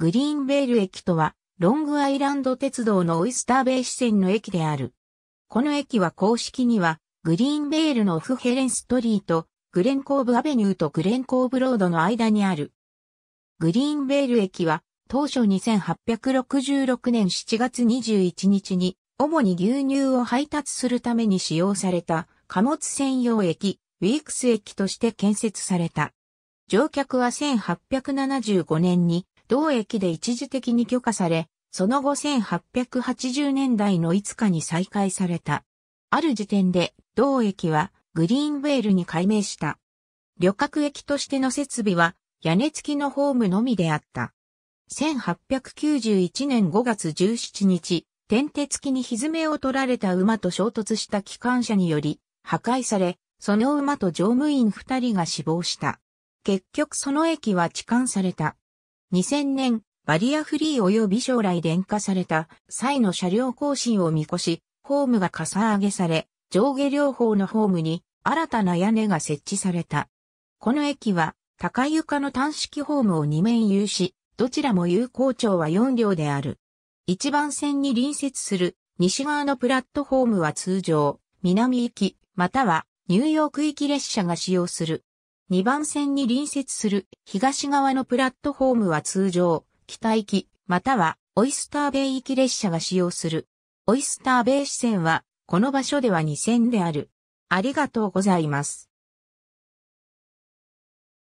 グリーンベール駅とは、ロングアイランド鉄道のオイスターベイ支線の駅である。この駅は公式には、グリーンベールのオフヘレンストリート、グレンコーブアベニューとグレンコーブロードの間にある。グリーンベール駅は、当初2866年7月21日に、主に牛乳を配達するために使用された貨物専用駅、ウィークス駅として建設された。乗客は1875年に同駅で一時的に許可され、その後1880年代の5日に再開された。ある時点で、同駅はグリーンベールに改名した。旅客駅としての設備は屋根付きのホームのみであった。1891年5月17日、天鉄機にひずめを取られた馬と衝突した機関車により破壊され、その馬と乗務員2人が死亡した。結局その駅は痴漢された。2000年、バリアフリー及び将来電化された際の車両更新を見越し、ホームがかさ上げされ、上下両方のホームに新たな屋根が設置された。この駅は高床の単式ホームを2面有し、どちらも有効長は4両である。1番線に隣接する西側のプラットフォームは通常、南行き、またはニューヨーク行き列車が使用する。2番線に隣接する東側のプラットフォームは通常、北行き、またはオイスターベイ行き列車が使用する。オイスターベイ支線は、この場所では2 0 0 0である。ありがとうございます。